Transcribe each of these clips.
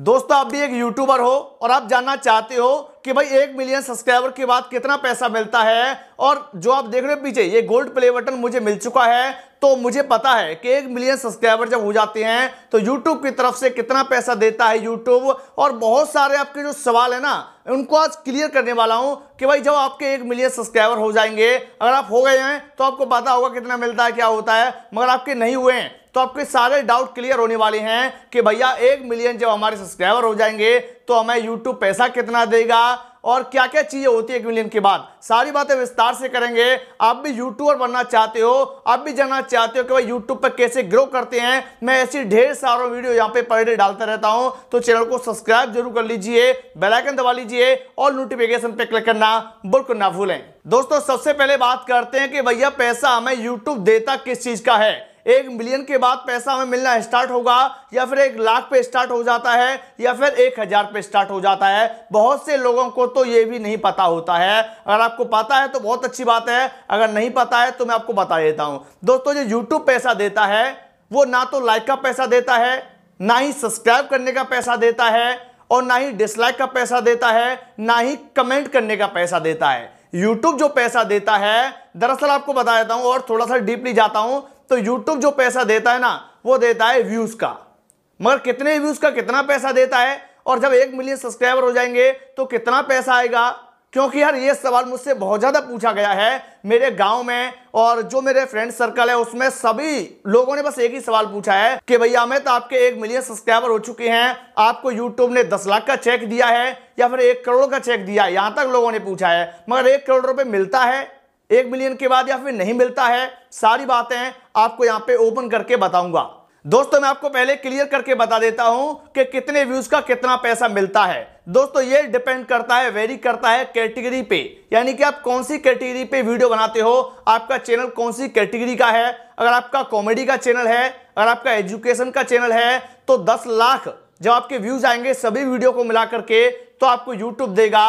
दोस्तों आप भी एक यूट्यूबर हो और आप जानना चाहते हो कि भाई एक मिलियन सब्सक्राइबर के बाद कितना पैसा मिलता है और जो आप देख रहे हो पीछे ये गोल्ड प्ले बटन मुझे मिल चुका है तो मुझे पता है कि एक मिलियन सब्सक्राइबर जब हो जाते हैं तो यूट्यूब की तरफ से कितना पैसा देता है यूट्यूब और बहुत सारे आपके जो सवाल है ना उनको आज क्लियर करने वाला हूं कि भाई जब आपके एक मिलियन सब्सक्राइबर हो जाएंगे अगर आप हो गए हैं तो आपको पता होगा कितना मिलता है क्या होता है मगर आपके नहीं हुए हैं तो आपके सारे डाउट क्लियर होने वाले हैं कि भैया एक मिलियन जब हमारे सब्सक्राइबर हो जाएंगे तो हमें यूट्यूब पैसा कितना देगा और क्या क्या चीज़ें होती है एक मिलियन के बाद सारी बातें विस्तार से करेंगे आप भी यूट्यूबर बनना चाहते हो आप भी जानना चाहते हो कि भाई यूट्यूब पर कैसे ग्रो करते हैं मैं ऐसी ढेर सारों वीडियो यहाँ पे पर डे डालता रहता हूँ तो चैनल को सब्सक्राइब जरूर कर लीजिए बेलाइकन दबा लीजिए और नोटिफिकेशन पर क्लिक करना बिल्कुल ना भूलें दोस्तों सबसे पहले बात करते हैं कि भैया पैसा हमें यूट्यूब देता किस चीज़ का है एक मिलियन के बाद पैसा हमें मिलना स्टार्ट होगा या फिर एक लाख पे स्टार्ट हो जाता है या फिर एक हज़ार पे स्टार्ट हो जाता है बहुत से लोगों को तो ये भी नहीं पता होता है अगर आपको पता है तो बहुत अच्छी बात है अगर नहीं पता है तो मैं आपको बता देता हूं दोस्तों जो यूट्यूब पैसा देता है वो ना तो लाइक का पैसा देता है ना ही सब्सक्राइब करने का पैसा देता है और ना ही डिसलाइक का पैसा देता है ना ही कमेंट करने का पैसा देता है यूट्यूब जो पैसा देता है दरअसल आपको बता देता हूं और थोड़ा सा डीपली जाता हूं तो यूट्यूब जो पैसा देता है ना वो देता है व्यूज का मगर कितने व्यूज का कितना पैसा देता है और जब एक मिलियन सब्सक्राइबर हो जाएंगे तो कितना पैसा आएगा क्योंकि यार ये सवाल मुझसे बहुत ज़्यादा पूछा गया है मेरे गांव में और जो मेरे फ्रेंड सर्कल है उसमें सभी लोगों ने बस एक ही सवाल पूछा है कि भैया अमित आपके एक मिलियन सब्सक्राइबर हो चुके हैं आपको यूट्यूब ने दस लाख का चेक दिया है या फिर एक करोड़ का चेक दिया है यहाँ तक लोगों ने पूछा है मगर एक करोड़ रुपये मिलता है एक मिलियन के बाद या फिर नहीं मिलता है सारी बातें आपको यहाँ पे ओपन करके बताऊंगा दोस्तों मैं आपको पहले क्लियर करके बता देता हूं कि कितने व्यूज का कितना पैसा मिलता है दोस्तों ये डिपेंड करता है वेरी करता है कैटेगरी पे यानी कि आप कौन सी कैटेगरी पे वीडियो बनाते हो आपका चैनल कौन सी कैटेगरी का है अगर आपका कॉमेडी का चैनल है अगर आपका एजुकेशन का चैनल है तो दस लाख जब आपके व्यूज आएंगे सभी वीडियो को मिला करके तो आपको यूट्यूब देगा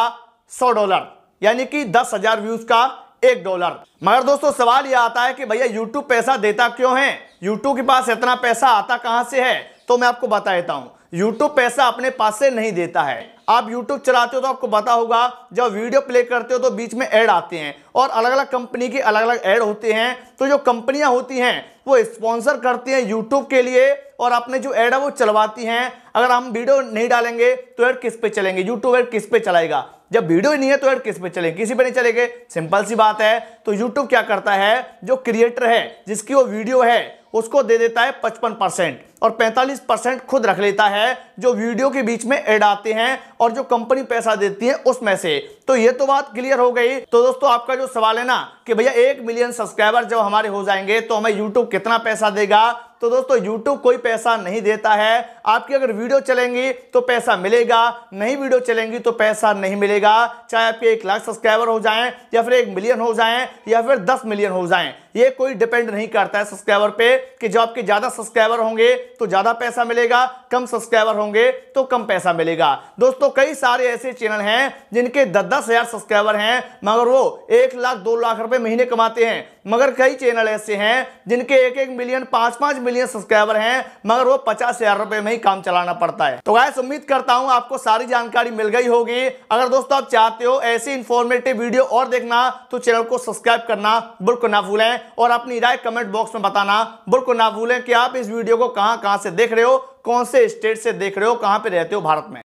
सौ डॉलर यानी कि दस हजार व्यूज का एक डॉलर मगर दोस्तों सवाल यह आता है कि भैया यूट्यूब पैसा देता क्यों है यूट्यूब के पास इतना पैसा आता कहां से है तो मैं आपको बता देता हूं यूट्यूब पैसा अपने पास से नहीं देता है आप यूट्यूब चलाते हो तो आपको पता होगा जब वीडियो प्ले करते हो तो बीच में ऐड आते हैं और अलग अलग कंपनी के अलग अलग ऐड होते हैं तो जो कंपनियां होती हैं वो स्पॉन्सर करती हैं यूट्यूब के लिए और अपने जो ऐड है वो चलवाती हैं अगर हम वीडियो नहीं डालेंगे तो ऐड किस पे चलेंगे यूट्यूब ऐड किस पे चलाएगा जब वीडियो ही नहीं है तो ऐड किस पे चलेंगे किसी पे नहीं चलेंगे सिंपल सी बात है तो यूट्यूब क्या करता है जो क्रिएटर है जिसकी वो वीडियो है उसको दे देता है पचपन परसेंट और 45 परसेंट खुद रख लेता है जो वीडियो के बीच में एड आते हैं और जो कंपनी पैसा देती है उसमें से तो ये तो बात क्लियर हो गई तो दोस्तों आपका जो सवाल है ना कि भैया एक मिलियन सब्सक्राइबर जब हमारे हो जाएंगे तो हमें यूट्यूब कितना पैसा देगा तो दोस्तों YouTube कोई पैसा नहीं देता है आपकी अगर वीडियो चलेंगी तो पैसा मिलेगा नहीं वीडियो चलेंगी तो पैसा नहीं मिलेगा चाहे आपके एक लाख सब्सक्राइबर हो जाएं या फिर एक मिलियन हो जाएं या फिर दस मिलियन हो जाएं ये कोई डिपेंड नहीं करता है सब्सक्राइबर पे कि जो आपके ज़्यादा सब्सक्राइबर होंगे तो ज़्यादा पैसा मिलेगा कम सब्सक्राइबर होंगे तो कम पैसा मिलेगा दोस्तों कई सारे ऐसे चैनल हैं जिनके दस दस हज़ार सब्सक्राइबर हैं मगर वो एक लाख दो लाख रुपए महीने कमाते हैं मगर कई चैनल ऐसे हैं जिनके एक एक मिलियन पांच पांच मिलियन सब्सक्राइबर हैं मगर वो पचास हज़ार रुपए में ही काम चलाना पड़ता है तो गैस उम्मीद करता हूं आपको सारी जानकारी मिल गई होगी अगर दोस्तों आप चाहते हो ऐसी इंफॉर्मेटिव वीडियो और देखना तो चैनल को सब्सक्राइब करना बिल्कुल ना भूलें और अपनी राय कमेंट बॉक्स में बताना बिल्कुल ना भूलें कि आप इस वीडियो को कहां कहां से देख रहे हो कौन से स्टेट से देख रहे हो कहां पे रहते हो भारत में